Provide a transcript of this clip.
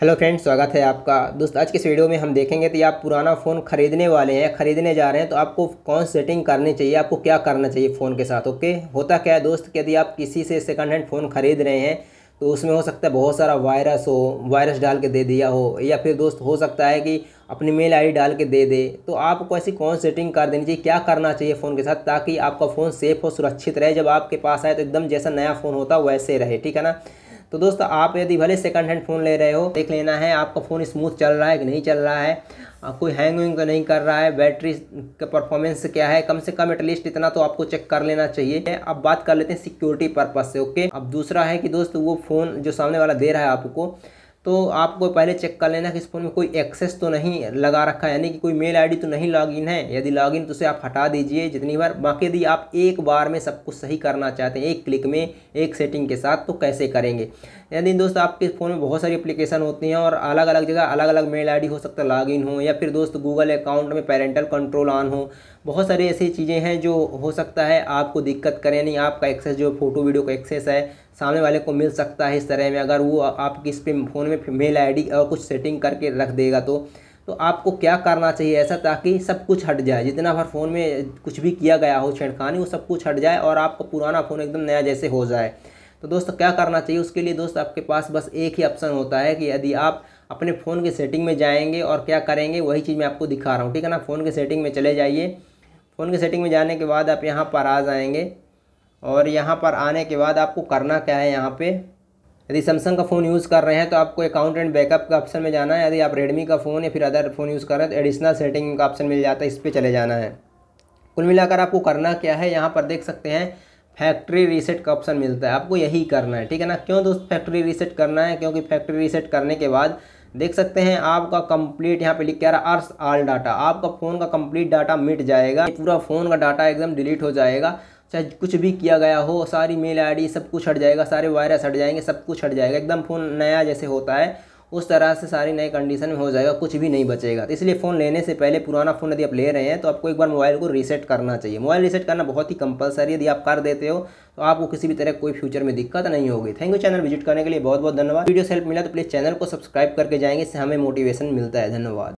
hello friends स्वागत है आपका दोस्त आज के इस वीडियो में हम देखेंगे कि तो आप पुराना फ़ोन खरीदने वाले हैं खरीदने जा रहे हैं तो आपको कौन सेटिंग करनी चाहिए आपको क्या करना चाहिए फ़ोन के साथ ओके होता क्या है दोस्त कि यदि आप किसी से सेकंड हैंड फ़ोन खरीद रहे हैं तो उसमें हो सकता है बहुत सारा वायरस हो वायरस डाल के दे दिया हो या फिर दोस्त हो सकता है कि अपनी मेल आई डाल के दे दे तो आपको ऐसी कौन सेटिंग कर देनी चाहिए क्या करना चाहिए फ़ोन के साथ ताकि आपका फ़ोन सेफ़ हो सुरक्षित रहे जब आपके पास आए तो एकदम जैसा नया फ़ोन होता वैसे रहे ठीक है ना तो दोस्तों आप यदि भले सेकंड हैंड फ़ोन ले रहे हो देख लेना है आपका फ़ोन स्मूथ चल रहा है कि नहीं चल रहा है कोई हैंग वैंग तो नहीं कर रहा है बैटरी का परफॉर्मेंस क्या है कम से कम एटलीस्ट इतना तो आपको चेक कर लेना चाहिए अब बात कर लेते हैं सिक्योरिटी पर्पज़ से ओके अब दूसरा है कि दोस्त वो फ़ोन जो सामने वाला दे रहा है आपको तो आपको पहले चेक कर लेना कि इस फ़ोन में कोई एक्सेस तो नहीं लगा रखा है यानी कि कोई मेल आईडी तो नहीं लॉगिन है यदि लॉगिन तो उसे आप हटा दीजिए जितनी बार बाकी यदि आप एक बार में सब कुछ सही करना चाहते हैं एक क्लिक में एक सेटिंग के साथ तो कैसे करेंगे यदि दोस्त आपके फ़ोन में बहुत सारी एप्लीकेशन होती हैं और अलग अलग जगह अलग अलग मेल आई हो सकता है लॉगिन हो या फिर दोस्त गूगल अकाउंट में पेरेंटल कंट्रोल ऑन हो बहुत सारी ऐसी चीज़ें हैं जो हो सकता है आपको दिक्कत करें नहीं आपका एक्सेस जो फ़ोटो वीडियो का एक्सेस है सामने वाले को मिल सकता है इस तरह में अगर वो आपकी इस पर फ़ोन में मेल आईडी और कुछ सेटिंग करके रख देगा तो तो आपको क्या करना चाहिए ऐसा ताकि सब कुछ हट जाए जितना भर फ़ोन में कुछ भी किया गया हो छेड़खानी वो सब कुछ हट जाए और आपका पुराना फ़ोन एकदम नया जैसे हो जाए तो दोस्तों क्या करना चाहिए उसके लिए दोस्त आपके पास बस एक ही ऑप्शन होता है कि यदि आप अपने फ़ोन के सेटिंग में जाएंगे और क्या करेंगे वही चीज़ मैं आपको दिखा रहा हूँ ठीक है ना फ़ोन के सेटिंग में चले जाइए फ़ोन के सेटिंग में जाने के बाद आप यहाँ पर आ जाएंगे और यहाँ पर आने के बाद आपको करना क्या है यहाँ पे यदि सैमसंग का फ़ोन यूज़ कर रहे हैं तो आपको अकाउंट एंड बैकअप का ऑप्शन में जाना है यदि आप रेडमी का फ़ोन या फिर अदर फ़ोन यूज़ कर रहे हैं तो एडिशनल सेटिंग का ऑप्शन मिल जाता है इस पर चले जाना है कुल मिलाकर आपको करना क्या है यहाँ पर देख सकते हैं फैक्ट्री रीसेट का ऑप्शन मिलता है आपको यही करना है ठीक है ना क्यों दोस्त फैक्ट्री रीसेट करना है क्योंकि फैक्ट्री रीसेट करने के बाद देख सकते हैं आपका कंप्लीट यहाँ पे लिख के आ रहा अर्स आल डाटा आपका फ़ोन का कंप्लीट डाटा मिट जाएगा पूरा फ़ोन का डाटा एकदम डिलीट हो जाएगा चाहे कुछ भी किया गया हो सारी मेल आईडी सब कुछ हट जाएगा सारे वायरस हट जाएंगे सब कुछ हट जाएगा एकदम फ़ोन नया जैसे होता है उस तरह से सारी नए कंडीशन में हो जाएगा कुछ भी नहीं बचेगा तो इसलिए फ़ोन लेने से पहले पुराना फ़ोन यदि आप ले रहे हैं तो आपको एक बार मोबाइल को रीसेट करना चाहिए मोबाइल रीसेट करना बहुत ही कंपलसरी यदि आप कर देते हो तो आपको किसी भी तरह कोई फ्यूचर में दिक्कत नहीं होगी थैंक यू चैनल विजिट करने के लिए बहुत बहुत धन्यवाद वीडियो से हेल्प मिला तो प्लीज़ चैनल को सब्सक्राइब करके जाएंगे इससे हमें मोटिवेशन मिलता है धन्यवाद